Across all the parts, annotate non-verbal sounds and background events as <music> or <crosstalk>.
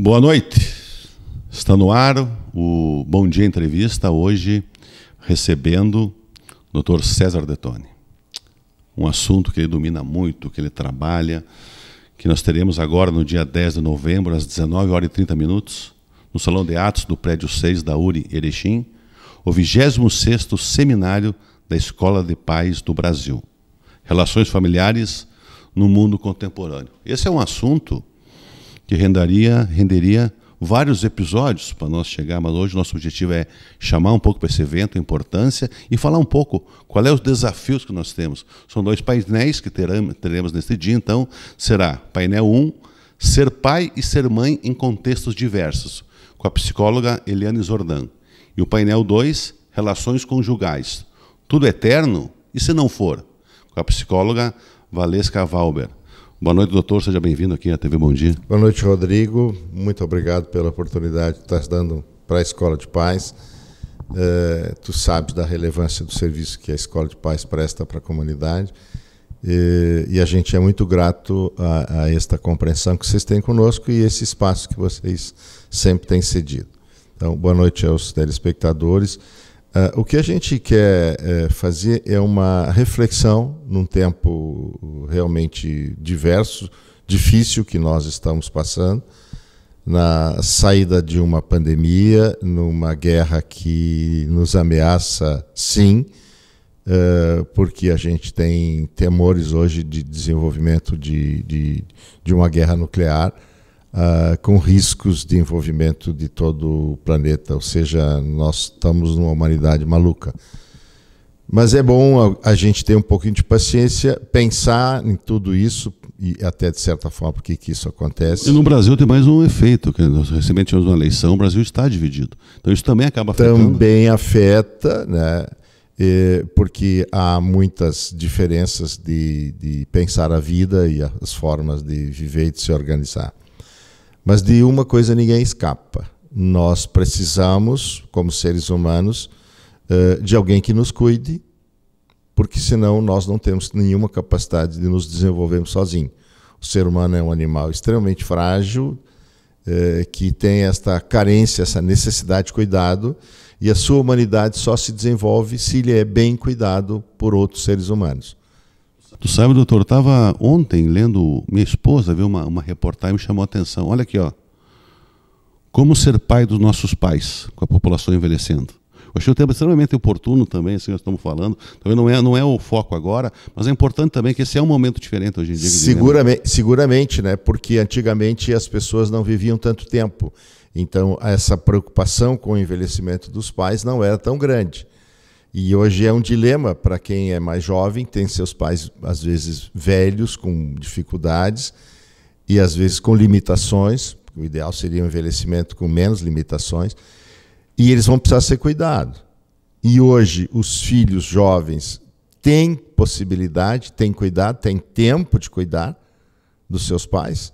Boa noite. Está no ar o Bom Dia Entrevista, hoje recebendo o Dr. César Detone. Um assunto que ele domina muito, que ele trabalha, que nós teremos agora no dia 10 de novembro, às 19 horas e 30 minutos, no Salão de Atos do Prédio 6 da URI Erechim, o 26º Seminário da Escola de Paz do Brasil. Relações familiares no mundo contemporâneo. Esse é um assunto que renderia, renderia vários episódios para nós chegar, mas hoje nosso objetivo é chamar um pouco para esse evento, a importância, e falar um pouco qual é os desafios que nós temos. São dois painéis que teremos, teremos neste dia, então será painel 1, um, ser pai e ser mãe em contextos diversos, com a psicóloga Eliane Zordan. E o painel 2, relações conjugais. Tudo eterno? E se não for? Com a psicóloga Valesca Valber. Boa noite, doutor. Seja bem-vindo aqui à TV Bom Dia. Boa noite, Rodrigo. Muito obrigado pela oportunidade que estás dando para a Escola de Paz. É, tu sabes da relevância do serviço que a Escola de Paz presta para a comunidade. E, eh, e, a gente é muito grato a, a, esta compreensão que vocês têm conosco e esse espaço que vocês sempre têm cedido. Então, boa noite aos telespectadores. Uh, o que a gente quer é, fazer é uma reflexão num tempo realmente diverso, difícil que nós estamos passando, na saída de uma pandemia, numa guerra que nos ameaça, sim, uh, porque a gente tem temores hoje de desenvolvimento de, de, de uma guerra nuclear ah, com riscos de envolvimento de todo o planeta, ou seja, nós estamos numa humanidade maluca. Mas é bom a, a gente ter um pouquinho de paciência, pensar em tudo isso e até de certa forma porque que isso acontece. E no Brasil tem mais um efeito, que nós recentemente tivemos uma eleição, o Brasil está dividido. Então isso também acaba afetando. Também afeta, né? porque há muitas diferenças de, de pensar a vida e as formas de viver e de se organizar. Mas de uma coisa ninguém escapa. Nós precisamos, como seres humanos, eh, de alguém que nos cuide, porque senão nós não temos nenhuma capacidade de nos desenvolvermos sozinhos. O ser humano é um animal extremamente frágil, eh, que tem esta carência, essa necessidade de cuidado, e a sua humanidade só se desenvolve se ele é bem cuidado por outros seres humanos. Tu sabe, doutor, estava ontem lendo, minha esposa viu uma, uma reportagem e me chamou a atenção. Olha aqui, ó. Como ser pai dos nossos pais, com a população envelhecendo. Eu achei o tema extremamente oportuno também, assim, nós estamos falando. Também não é, não é o foco agora, mas é importante também que esse é um momento diferente hoje em dia. Seguramente, seguramente, né? Porque antigamente as pessoas não viviam tanto tempo. Então, essa preocupação com o envelhecimento dos pais não era tão grande. E hoje é um dilema para quem é mais jovem, tem seus pais às vezes velhos, com dificuldades e às vezes com limitações. O ideal seria um envelhecimento com menos limitações. E eles vão precisar ser cuidados. E hoje os filhos jovens têm possibilidade, têm cuidado, têm tempo de cuidar dos seus pais.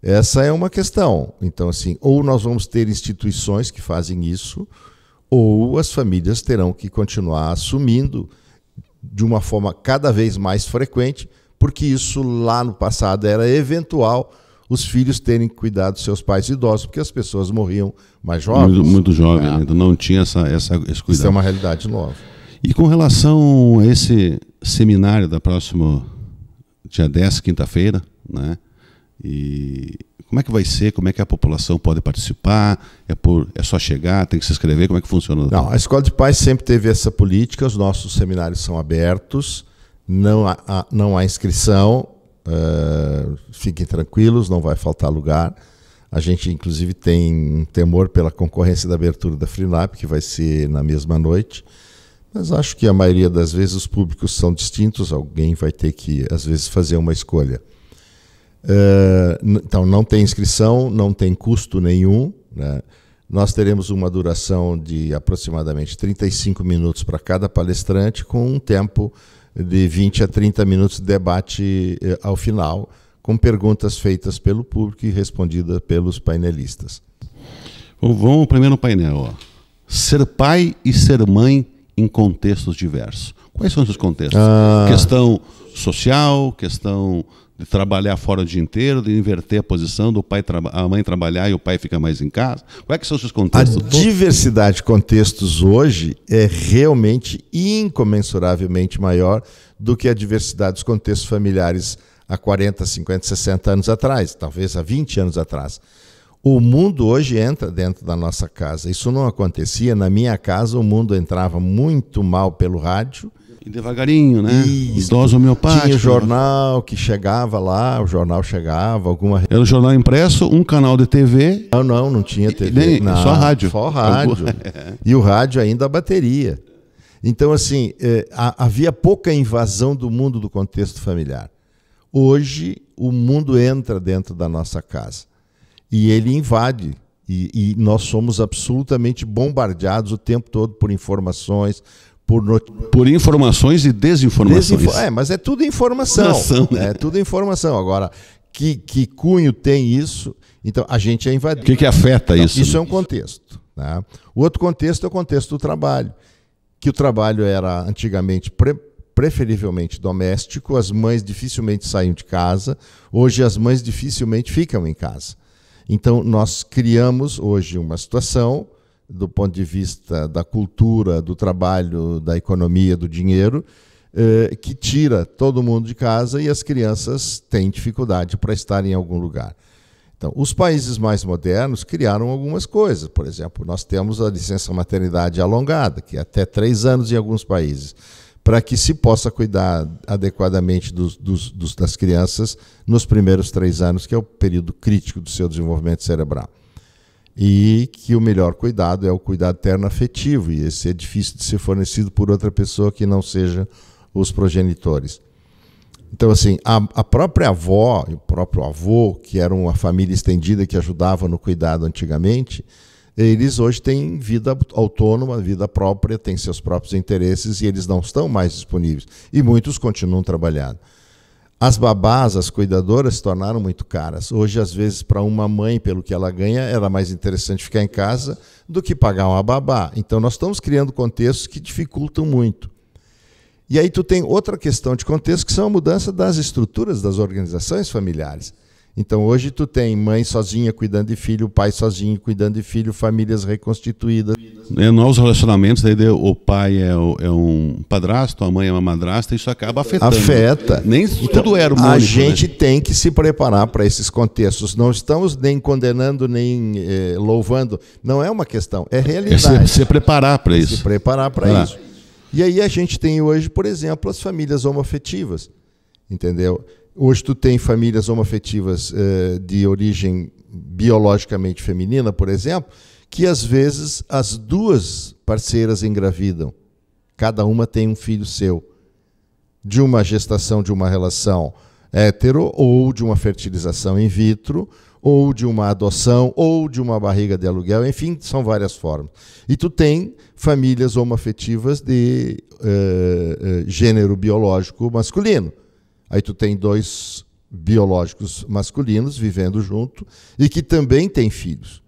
Essa é uma questão. Então, assim, ou nós vamos ter instituições que fazem isso, ou as famílias terão que continuar assumindo de uma forma cada vez mais frequente, porque isso lá no passado era eventual os filhos terem que cuidar dos seus pais idosos, porque as pessoas morriam mais jovens. Muito, muito jovem, é. né? então não tinha essa, essa, esse cuidado. Isso é uma realidade nova. E com relação a esse seminário da próxima, dia 10, quinta-feira, né? E como é que vai ser? Como é que a população pode participar? É, por, é só chegar? Tem que se inscrever? Como é que funciona? Não, a Escola de Paz sempre teve essa política. Os nossos seminários são abertos, não há, não há inscrição. Uh, fiquem tranquilos, não vai faltar lugar. A gente, inclusive, tem um temor pela concorrência da abertura da Freelab, que vai ser na mesma noite. Mas acho que a maioria das vezes os públicos são distintos, alguém vai ter que, às vezes, fazer uma escolha. Eh, então, não tem inscrição, não tem custo nenhum. Né? Nós teremos uma duração de aproximadamente 35 minutos para cada palestrante, com um tempo de 20 a 30 minutos de debate eh, ao final, com perguntas feitas pelo público e respondidas pelos painelistas. vamos ao primeiro painel. Ó. Ser pai e ser mãe em contextos diversos. Quais são esses contextos? Ah, Questão social, questão de trabalhar fora o dia inteiro, de inverter a posição do pai a mãe trabalhar e o pai fica mais em casa? qual é são os seus contextos? A todos? diversidade de contextos hoje é realmente incomensuravelmente maior do que a diversidade dos contextos familiares há 40, 50, 60 anos atrás, talvez há 20 anos atrás. O mundo hoje entra dentro da nossa casa. Isso não acontecia. Na minha casa, o mundo entrava muito mal pelo rádio e devagarinho, né? Isso. Idoso homeopático. Tinha jornal que chegava lá, o jornal chegava, alguma. Era o um jornal impresso, um canal de TV. Não, não, não tinha TV. E, nem, não, só rádio. Só rádio. <laughs> É. e o rádio ainda a bateria. Então, assim, é, havia pouca invasão do mundo do contexto familiar. Hoje, o mundo entra dentro da nossa casa e ele invade. E, e nós somos absolutamente bombardeados o tempo todo por informações, por, not... por informações e desinformações. Desinfo... É, mas é tudo informação. informação né? É tudo informação. Agora, que, que cunho tem isso? Então, a gente é invadido. O que, que afeta então, isso? Isso é um contexto. Né? O outro contexto é o contexto do trabalho. Que o trabalho era antigamente pre preferivelmente doméstico, as mães dificilmente saíam de casa, hoje as mães dificilmente ficam em casa. Então, nós criamos hoje uma situação do ponto de vista da cultura, do trabalho, da economia, do dinheiro, eh, que tira todo mundo de casa e as crianças têm dificuldade para estar em algum lugar. Então, os países mais modernos criaram algumas coisas. Por exemplo, nós temos a licença maternidade alongada, que é até três anos em alguns países, para que se possa cuidar adequadamente dos, dos, dos, das crianças nos primeiros três anos, que é o período crítico do seu desenvolvimento cerebral e que o melhor cuidado é o cuidado terno afetivo, e esse é difícil de ser fornecido por outra pessoa que não seja os progenitores. Então, assim, a, a própria avó e o próprio avô, que era uma família estendida que ajudava no cuidado antigamente, eles hoje têm vida autônoma, vida própria, têm seus próprios interesses e eles não estão mais disponíveis. E muitos continuam trabalhando. As babás, as cuidadoras, se tornaram muito caras. Hoje, às vezes, para uma mãe, pelo que ela ganha, era mais interessante ficar em casa do que pagar uma babá. Então, nós estamos criando contextos que dificultam muito. E aí tu tem outra questão de contexto, que são a mudança das estruturas das organizações familiares. Então hoje tu tem mãe sozinha cuidando de filho, pai sozinho cuidando de filho, famílias reconstituídas. É, novos relacionamentos, daí o pai é, é, um padrasto, a mãe é uma madrasta, isso acaba afetando. Afeta. Nem então, tudo era é A né? gente né? tem que se preparar para esses contextos. Não estamos nem condenando, nem eh, louvando. Não é uma questão, é realidade. É se, se preparar para isso. Se preparar para tá. isso. E aí a gente tem hoje, por exemplo, as famílias homoafetivas. Entendeu? Hoje tu tem famílias homoafetivas eh, de origem biologicamente feminina, por exemplo, que às vezes as duas parceiras engravidam. Cada uma tem um filho seu. De uma gestação de uma relação hétero, ou de uma fertilização in vitro, ou de uma adoção, ou de uma barriga de aluguel, enfim, são várias formas. E tu tem famílias homoafetivas de eh, eh, gênero biológico masculino Aí tu tem dois biológicos masculinos vivendo junto e que também têm filhos.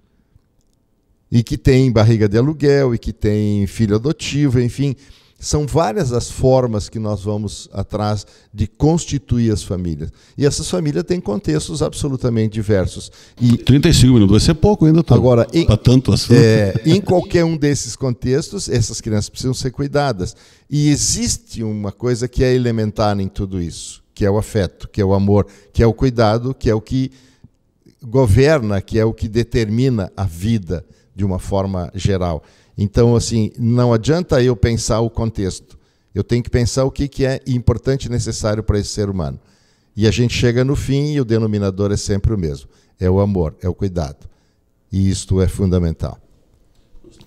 E que têm barriga de aluguel, e que têm filho adotivo, enfim. São várias as formas que nós vamos atrás de constituir as famílias. E essas famílias têm contextos absolutamente diversos. E 35 minutos, vai ser pouco ainda. Tô, tá? agora, em, tanto assunto. É, em qualquer um desses contextos, essas crianças precisam ser cuidadas. E existe uma coisa que é elementar em tudo isso que é o afeto, que é o amor, que é o cuidado, que é o que governa, que é o que determina a vida de uma forma geral. Então, assim, não adianta eu pensar o contexto. Eu tenho que pensar o que, é importante e necessário para esse ser humano. E a gente chega no fim e o denominador é sempre o mesmo: é o amor, é o cuidado. E isto é fundamental.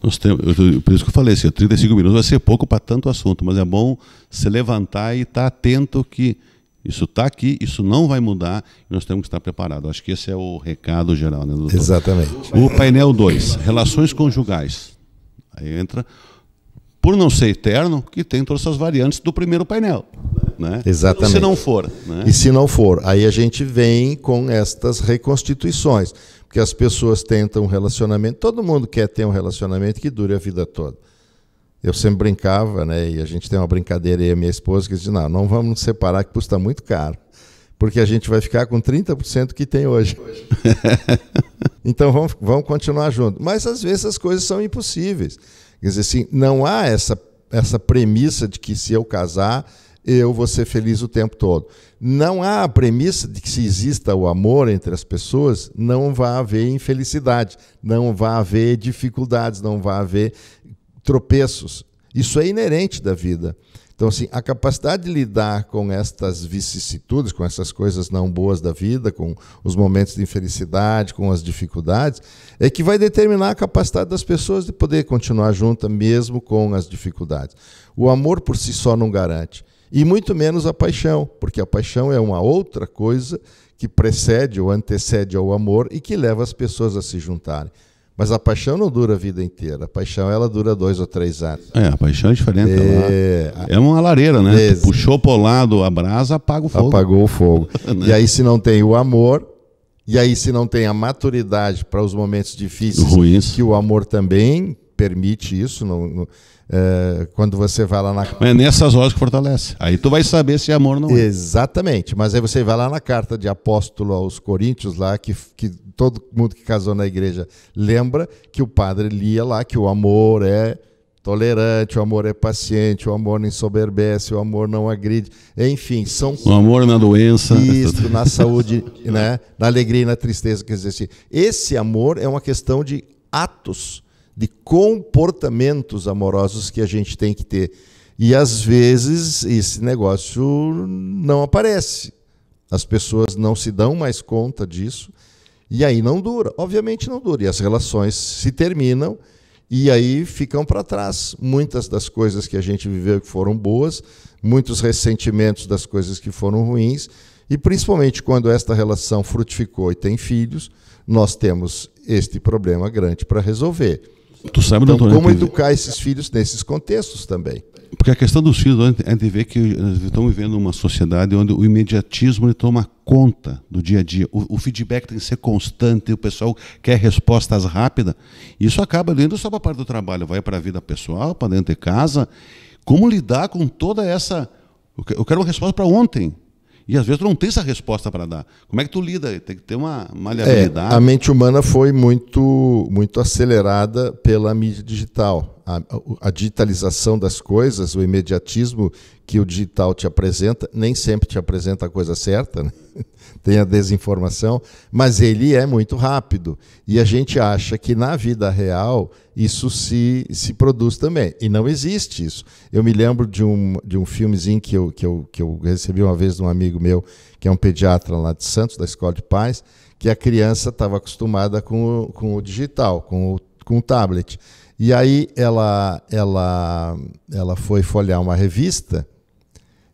Nós temos, por isso que eu falei, assim, 35 minutos vai ser pouco para tanto assunto, mas é bom se levantar e estar tá atento que isso está aqui, isso não vai mudar, nós temos que estar preparados. Acho que esse é o recado geral, né, doutor? Exatamente. O painel 2, relações conjugais. Aí entra, por não ser eterno, que tem todas essas variantes do primeiro painel. Né? Exatamente. E se não for. Né? E se não for, aí a gente vem com estas reconstituições. Porque as pessoas tentam um relacionamento, todo mundo quer ter um relacionamento que dure a vida toda eu sempre brincava, né? E a gente tem uma brincadeira e a minha esposa que diz: "Não, não vamos nos separar que custa muito caro, porque a gente vai ficar com 30% que tem hoje". hoje. <laughs> então vamos, vamos continuar junto. Mas às vezes as coisas são impossíveis. Quer dizer assim, não há essa essa premissa de que se eu casar, eu vou ser feliz o tempo todo. Não há a premissa de que se exista o amor entre as pessoas, não vai haver infelicidade, não vai haver dificuldades, não vai haver tropeços. Isso é inerente da vida. Então, assim, a capacidade de lidar com estas vicissitudes, com essas coisas não boas da vida, com os momentos de infelicidade, com as dificuldades, é que vai determinar a capacidade das pessoas de poder continuar juntas mesmo com as dificuldades. O amor por si só não garante. E muito menos a paixão, porque a paixão é uma outra coisa que precede ou antecede ao amor e que leva as pessoas a se juntarem. Mas a paixão não dura a vida inteira. A paixão ela dura dois ou três anos. É, a paixão é diferente. É, é uma lareira, né? Des... Puxou o lado a brasa, apaga o fogo. Apagou o fogo. <laughs> Né? e aí, se não tem o amor, e aí, se não tem a maturidade para os momentos difíceis, Ruiz. que o amor também permite isso, não, não eh, quando você vai lá na. É nessas horas que fortalece. Aí tu vai saber se é amor ou não é. Exatamente. Mas aí você vai lá na carta de apóstolo aos Coríntios, lá, que, que todo mundo que casou na igreja lembra que o padre lia lá que o amor é tolerante, o amor é paciente, o amor não ensoberbece, o amor não agride. Enfim, são. O amor na doença. Isso, na saúde, né? na alegria e na tristeza que existe. Assim. Esse amor é uma questão de atos de comportamentos amorosos que a gente tem que ter. E às vezes esse negócio não aparece. As pessoas não se dão mais conta disso e aí não dura. Obviamente não dura. E as relações se terminam e aí ficam para trás. Muitas das coisas que a gente viveu que foram boas, muitos ressentimentos das coisas que foram ruins. E principalmente quando esta relação frutificou e tem filhos, nós temos este problema grande para resolver. Tu sabe, então, doutor, né, como educar esses filhos nesses contextos também? Porque a questão dos filhos, a gente vê que estamos vivendo uma sociedade onde o imediatismo toma conta do dia a dia. O, o, feedback tem que ser constante, o pessoal quer respostas rápidas. Isso acaba indo só para a parte do trabalho, vai para a vida pessoal, para dentro de casa. Como lidar com toda essa. Eu quero uma resposta para ontem. E às vezes tu não tem essa resposta para dar. Como é que tu lida? Tem que ter uma maleabilidade. É, a mente humana foi muito, muito acelerada pela mídia digital a, a, digitalização das coisas, o imediatismo que o digital te apresenta, nem sempre te apresenta a coisa certa, né? <laughs> tem a desinformação, mas ele é muito rápido. E a gente acha que na vida real isso se, se produz também. E não existe isso. Eu me lembro de um, de um filmezinho que eu, que, eu, que eu recebi uma vez de um amigo meu, que é um pediatra lá de Santos, da Escola de Pais, que a criança estava acostumada com o, com o digital, com o, com o tablet. E aí ela, ela, ela foi folhear uma revista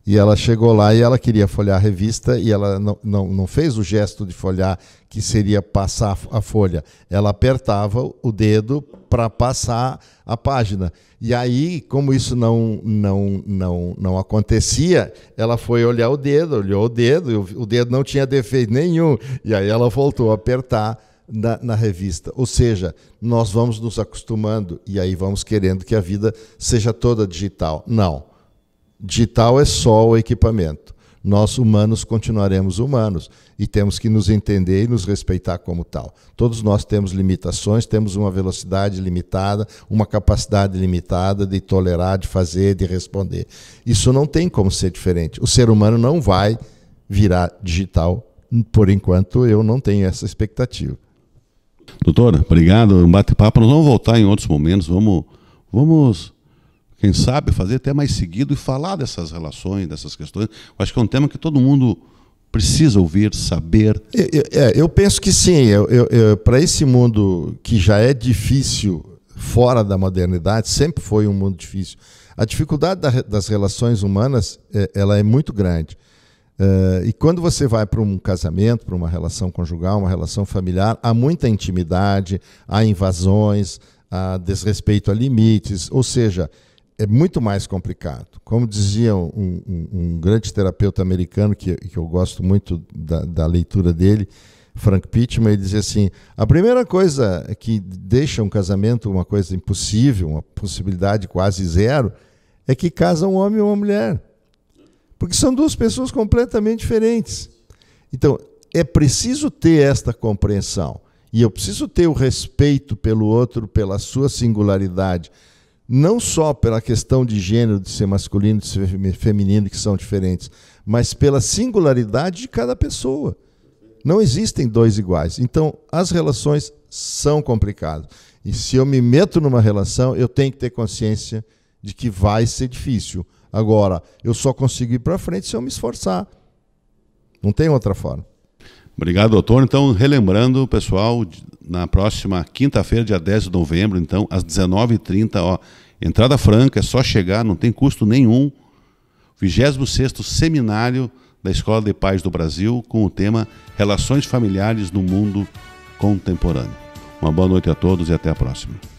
e ela chegou lá e ela queria folhear a revista e ela não, não, não fez o gesto de folhear que seria passar a folha. Ela apertava o dedo para passar a página. E aí, como isso não, não, não, não acontecia, ela foi olhar o dedo, olhou o dedo, o dedo não tinha defeito nenhum. E aí ela voltou a apertar na, na, revista. Ou seja, nós vamos nos acostumando e aí vamos querendo que a vida seja toda digital. Não. Digital é só o equipamento. Nós, humanos, continuaremos humanos e temos que nos entender e nos respeitar como tal. Todos nós temos limitações, temos uma velocidade limitada, uma capacidade limitada de tolerar, de fazer, de responder. Isso não tem como ser diferente. O ser humano não vai virar digital. Por enquanto, eu não tenho essa expectativa. Doutora, obrigado. Um bate-papo. Nós vamos voltar em outros momentos. Vamos, vamos, quem sabe, fazer até mais seguido e falar dessas relações, dessas questões. Eu acho que é um tema que todo mundo precisa ouvir, saber. Eu, eu é, penso que sim. Para esse mundo que já é difícil fora da modernidade, sempre foi um mundo difícil. A dificuldade das relações humanas é, ela é muito grande. Uh, e quando você vai para um casamento, para uma relação conjugal, uma relação familiar, há muita intimidade, há invasões, há desrespeito a limites, ou seja, é muito mais complicado. Como dizia um, um, um grande terapeuta americano, que, que eu gosto muito da, da, leitura dele, Frank Pittman, ele dizia assim: a primeira coisa que deixa um casamento uma coisa impossível, uma possibilidade quase zero, é que casa um homem e uma mulher. Porque são duas pessoas completamente diferentes. Então, é preciso ter esta compreensão. E eu preciso ter o respeito pelo outro, pela sua singularidade. Não só pela questão de gênero, de ser masculino, de ser feminino, que são diferentes, mas pela singularidade de cada pessoa. Não existem dois iguais. Então, as relações são complicadas. E se eu me meto numa relação, eu tenho que ter consciência de que vai ser difícil Agora, eu só consigo ir para frente se eu me esforçar. Não tem outra forma. Obrigado, doutor. Então, relembrando, pessoal, na próxima quinta-feira, dia 10 de novembro, então, às 19h30, ó, entrada franca, é só chegar, não tem custo nenhum. 26º Seminário da Escola de Pais do Brasil, com o tema Relações Familiares no Mundo Contemporâneo. Uma boa noite a todos e até a próxima.